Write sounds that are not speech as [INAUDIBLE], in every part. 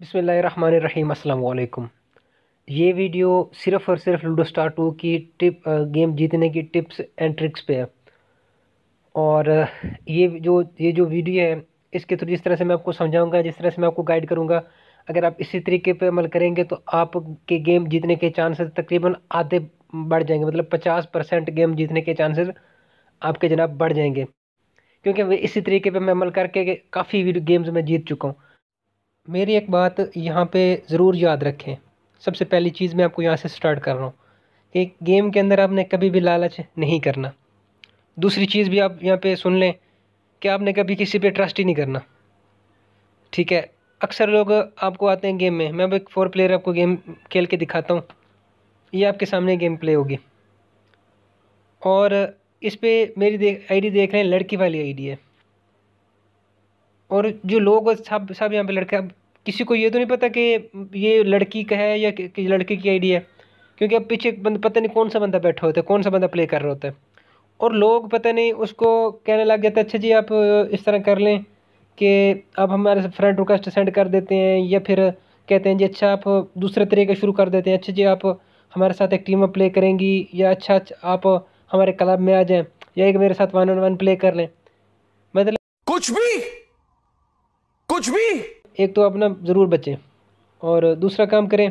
बिसमीम अल्लाम ये वीडियो सिर्फ़ और सिर्फ लूडो स्टार टू की टिप गेम जीतने की टिप्स एंड ट्रिक्स पे है और ये जो ये जो वीडियो है इसके थ्रू जिस तरह से मैं आपको समझाऊंगा जिस तरह से मैं आपको गाइड करूंगा अगर आप इसी तरीके पे अमल करेंगे तो आपके गेम जीतने के चांसेस तकरीबन आधे बढ़ जाएंगे मतलब पचास परसेंट गेम जीतने के चांसेस आपके जनाब बढ़ जाएंगे क्योंकि इसी तरीके पर मैं अमल करके काफ़ी गेम्स में जीत चुका हूँ मेरी एक बात यहाँ पे ज़रूर याद रखें सबसे पहली चीज़ मैं आपको यहाँ से स्टार्ट कर रहा हूँ कि गेम के अंदर आपने कभी भी लालच नहीं करना दूसरी चीज़ भी आप यहाँ पे सुन लें कि आपने कभी किसी पे ट्रस्ट ही नहीं करना ठीक है अक्सर लोग आपको आते हैं गेम में मैं अब एक फोर प्लेयर आपको गेम खेल के दिखाता हूँ ये आपके सामने गेम प्ले होगी और इस पर मेरी देख आईडी देख रहे हैं लड़की वाली आईडी है और जो लोग सब सब यहाँ पे लड़के अब किसी को ये तो नहीं पता कि ये लड़की का है या कि लड़की की आईडी है क्योंकि अब पीछे बंद पता नहीं कौन सा बंदा बैठा होता है कौन सा बंदा प्ले कर रहा होता है और लोग पता नहीं उसको कहने लग जाते अच्छा जी आप इस तरह कर लें कि आप हमारे फ्रेंड रिक्वेस्ट सेंड कर देते हैं या फिर कहते हैं जी अच्छा आप दूसरे तरीके शुरू कर देते हैं अच्छा जी आप हमारे साथ एक टीम में प्ले करेंगी या अच्छा, अच्छा आप हमारे क्लब में आ जाएं या एक मेरे साथ वन ऑन वन प्ले कर लें मतलब कुछ भी कुछ भी एक तो अपना ज़रूर बचें और दूसरा काम करें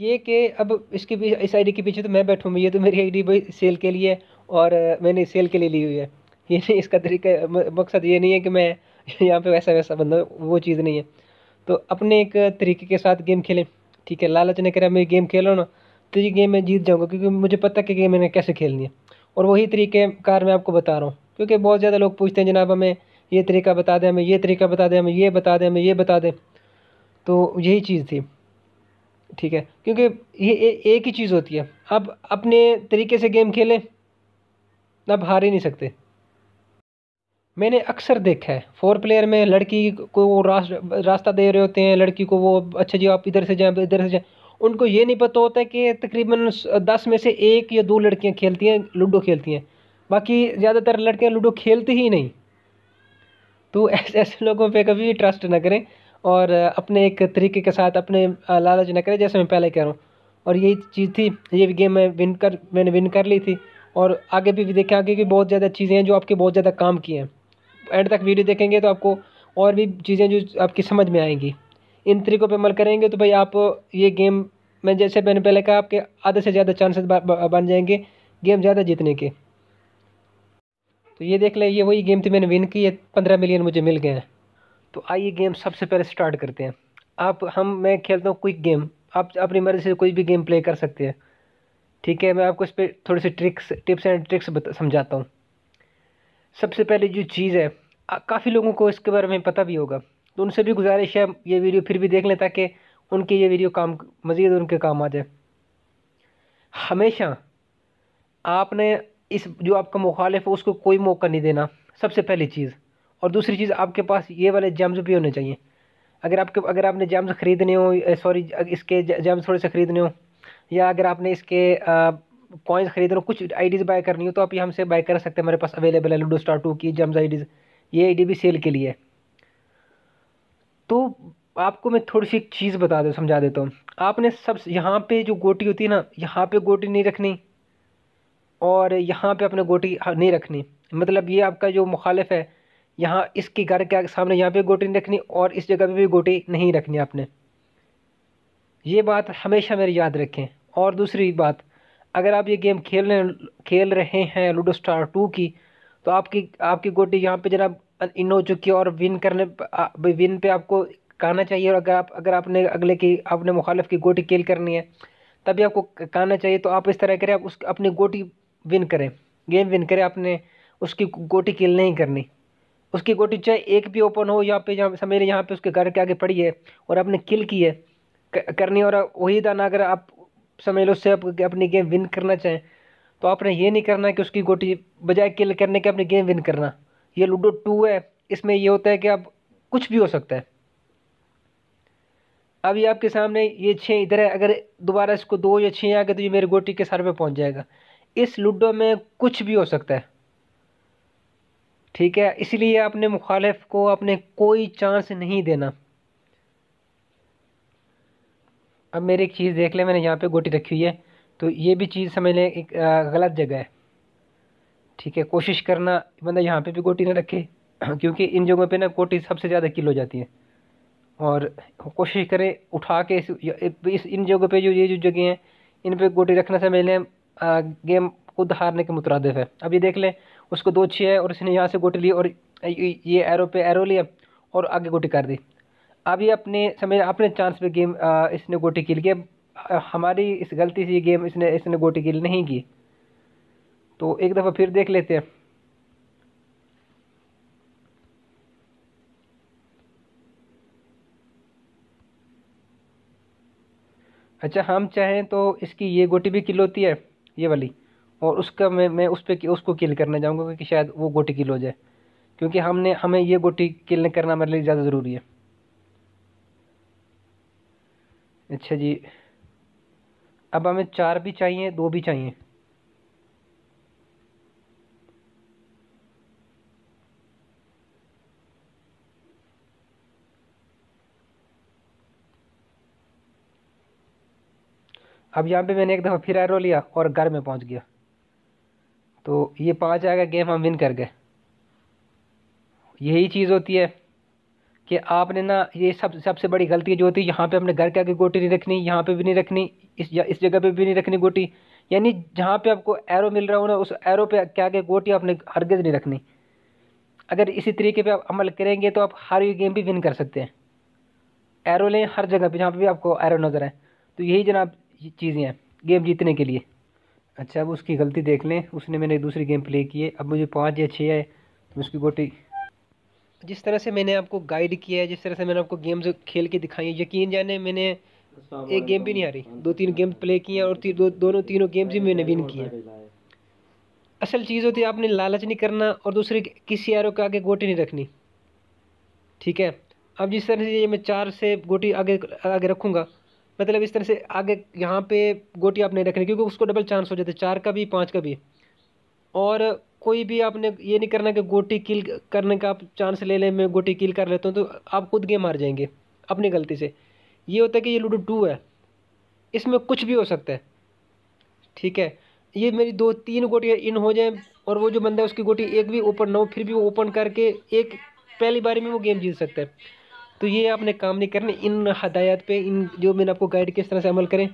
ये कि अब इसके पीछे इस आईडी के पीछे तो मैं बैठूँ ये तो मेरी आईडी भाई सेल के लिए और मैंने सेल के लिए ली हुई है ये नहीं इसका तरीका मकसद ये नहीं है कि मैं यहाँ पे वैसा वैसा बंदा वो चीज़ नहीं है तो अपने एक तरीके के साथ गेम खेलें ठीक है लालच ने करा मैं गेम खेलो ना तो ये गेम मैं जीत जाऊँगा क्योंकि मुझे पता कि गेम मैंने कैसे खेलनी है और वही तरीके कार मैं आपको बता रहा हूँ क्योंकि बहुत ज़्यादा लोग पूछते हैं जनाब हमें ये तरीका बता दें हमें ये तरीका बता दें हमें ये बता दें हमें ये बता दें तो यही चीज़ थी ठीक है क्योंकि ये ए, एक ही चीज़ होती है आप अपने तरीके से गेम खेलें आप हार ही नहीं सकते मैंने अक्सर देखा है फोर प्लेयर में लड़की को वो रास्ता दे रहे होते हैं लड़की को वो अच्छा जी आप इधर से जाएं इधर से जाएं उनको ये नहीं पता होता है कि तकरीबन दस में से एक या दो लड़कियां खेलती हैं लूडो खेलती हैं बाकी ज़्यादातर लड़कियां लूडो खेलती ही नहीं तो [LAUGHS] ऐसे ऐसे लोगों पे कभी भी ट्रस्ट ना करें और अपने एक तरीके के साथ अपने लालच ना करें जैसे मैं पहले कह रहा हूँ और यही चीज़ थी ये भी गेम मैं विन कर मैंने विन कर ली थी और आगे भी देखें आगे भी बहुत ज़्यादा चीज़ें हैं जो आपके बहुत ज़्यादा काम की हैं एंड तक वीडियो देखेंगे तो आपको और भी चीज़ें जो आपकी समझ में आएंगी इन तरीकों पर अमल करेंगे तो भाई आप ये गेम मैं जैसे मैंने पहले कहा आपके आधे से ज़्यादा चांसेस बन जाएंगे गेम ज़्यादा जीतने के तो ये देख लें ये वही गेम थी मैंने विन की है पंद्रह मिलियन मुझे मिल गए हैं तो आइए गेम सबसे पहले स्टार्ट करते हैं आप हम मैं खेलता हूँ क्विक गेम आप अपनी मर्ज़ी से कोई भी गेम प्ले कर सकते हैं ठीक है मैं आपको इस पर थोड़ी सी ट्रिक्स टिप्स एंड ट्रिक्स समझाता हूँ सबसे पहले जो चीज़ है काफ़ी लोगों को इसके बारे में पता भी होगा तो उनसे भी गुजारिश है ये वीडियो फिर भी देख लें ताकि उनके ये वीडियो काम मज़ीद उनके काम आ जाए हमेशा आपने इस जो आपका मुखालिफ है उसको कोई मौका नहीं देना सबसे पहली चीज़ और दूसरी चीज़ आपके पास ये वाले जैम्स भी होने चाहिए अगर आपके अगर आपने जैम्स ख़रीदने हो सॉरी इसके जैम्स थोड़े से ख़रीदने हो या अगर आपने इसके कॉइन्स ख़रीदने हो कुछ आईडीज़ बाय करनी हो तो आप ये हमसे बाय कर सकते हैं मेरे पास अवेलेबल है लूडो स्टार टू की जैम्स आईडीज़ ये आईडी भी सेल के लिए है तो आपको मैं थोड़ी सी चीज़ बता दे समझा देता हूँ आपने सब यहाँ पर जो गोटी होती है ना यहाँ पर गोटी नहीं रखनी और यहाँ पे अपने गोटी नहीं रखनी मतलब ये आपका जो मुखालिफ है यहाँ इसकी घर के सामने यहाँ पे गोटी नहीं रखनी और इस जगह पे भी गोटी नहीं रखनी आपने ये बात हमेशा मेरी याद रखें और दूसरी बात अगर आप ये गेम खेल रहे खेल रहे हैं लूडो स्टार टू की तो आपकी आपकी गोटी यहाँ पर जरा इन हो चुकी है और विन करने विन पर आपको कहना चाहिए और अगर आप अगर आपने अगले की आपने मुखालफ की गोटी खेल करनी है तभी आपको कहना चाहिए तो आप इस तरह करें आप उस अपनी गोटी विन करें गेम विन करें आपने उसकी गोटी किल नहीं करनी उसकी गोटी चाहे एक भी ओपन हो यहाँ पे यहाँ मेरे यहाँ पे उसके घर के आगे पड़ी है और आपने किल की है करनी और वही दाना अगर आप समझ लो उससे आप अपनी गेम विन करना चाहें तो आपने ये नहीं करना कि उसकी गोटी बजाय किल करने के अपनी गेम विन करना ये लूडो टू है इसमें ये होता है कि आप कुछ भी हो सकता है अभी आपके सामने ये छः इधर है अगर दोबारा इसको दो या छः आ गए तो ये मेरी गोटी के सर पे पहुंच जाएगा इस लूडो में कुछ भी हो सकता है ठीक है इसलिए अपने मुखालिफ को अपने कोई चांस नहीं देना अब मेरी एक चीज़ देख ले मैंने यहाँ पे गोटी रखी हुई है तो ये भी चीज़ समझ लें एक गलत जगह है ठीक है कोशिश करना बंदा यहाँ पे भी गोटी ना रखे [CLEARS THROAT] क्योंकि इन जगहों पे ना गोटी सबसे ज़्यादा किल हो जाती है और कोशिश करें उठा के इस, इस इन जगहों पे जो ये जो जगह हैं इन पे गोटी रखना समझ लें गेम खुद हारने के मुतरदफ है अब ये देख लें उसको दो छः है और इसने यहाँ से गोटी ली और ये एरो पे एरो लिया और आगे गोटी कर दी अब ये अपने समय अपने चांस पे गेम आ, इसने गोटी किल किया हमारी इस गलती से ये गेम इसने इसने गोटी किल नहीं की तो एक दफ़ा फिर देख लेते हैं अच्छा हम चाहें तो इसकी ये गोटी भी किल होती है ये वाली और उसका मैं मैं उस पर उसको किल करने जाऊँगा क्योंकि शायद वो गोटी किल हो जाए क्योंकि हमने हमें ये गोटी किल करना मेरे लिए ज़्यादा ज़रूरी है अच्छा जी अब हमें चार भी चाहिए दो भी चाहिए अब यहाँ पे मैंने एक दफ़ा फिर एरो लिया और घर में पहुँच गया तो ये पाँच गया गेम हम विन कर गए यही चीज़ होती है कि आपने ना ये सब सबसे बड़ी गलती जो होती है यहाँ पे अपने घर के आगे गोटी नहीं रखनी यहाँ पे भी नहीं रखनी इस या इस जगह पे भी नहीं रखनी गोटी यानी जहाँ पे आपको एरो मिल रहा हो ना उस एरो पे के आगे गोटी आपने हरगज नहीं रखनी अगर इसी तरीके पे आप अमल करेंगे तो आप हर ये गेम भी विन कर सकते हैं एरो लें हर जगह पर जहाँ पर भी आपको एरो नज़र आए तो यही जनाब चीज़ें हैं गेम जीतने के लिए अच्छा अब उसकी गलती देख लें उसने मैंने दूसरी गेम प्ले की है अब मुझे पाँच या छः है तो उसकी गोटी जिस तरह से मैंने आपको गाइड किया है जिस तरह से मैंने आपको गेम्स खेल के दिखाई है यकीन जाने मैंने एक गेम भी नहीं हारी दो तीन गेम प्ले किए और ती, दो, दोनों तीनों गेम्स भी मैंने विन किए असल चीज़ होती है आपने लालच नहीं करना और दूसरे किसी एरो के आगे गोटी नहीं रखनी ठीक है अब जिस तरह से ये मैं चार से गोटी आगे आगे रखूँगा मतलब इस तरह से आगे यहाँ पे गोटी आप नहीं रखनी क्योंकि उसको डबल चांस हो जाते चार का भी पाँच का भी और कोई भी आपने ये नहीं करना कि गोटी किल करने का आप चांस ले लें मैं गोटी किल कर लेता हूँ तो आप खुद गेम हार जाएंगे अपनी गलती से ये होता है कि ये लूडो टू है इसमें कुछ भी हो सकता है ठीक है ये मेरी दो तीन गोटियाँ इन हो जाएँ और वो जो बंदा है उसकी गोटी एक भी ओपन ना हो फिर भी वो ओपन करके एक पहली बारी में वो गेम जीत सकता है तो ये आपने काम नहीं करने इन हदायत पे इन जो मैंने आपको गाइड किस तरह से अमल करें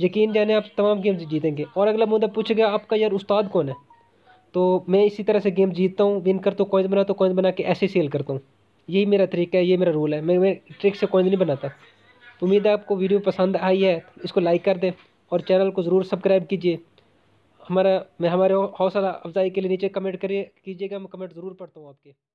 यकीन जाने आप तमाम गेम्स जीतेंगे और अगला मुद्दा पूछेगा आपका यार उस्ताद कौन है तो मैं इसी तरह से गेम जीतता हूँ विन करता हूँ कॉइन्स बनाता हूँ कॉइन्स बना के ऐसे सेल करता हूँ यही मेरा तरीका है ये मेरा रूल है मैं मैं ट्रिक से कॉइन्स नहीं बनाता उम्मीद है आपको वीडियो पसंद आई है इसको लाइक कर दें और चैनल को ज़रूर सब्सक्राइब कीजिए हमारा मैं हमारे हौसला अफजाई के लिए नीचे कमेंट करिए कीजिएगा मैं कमेंट ज़रूर पढ़ता हूँ आपके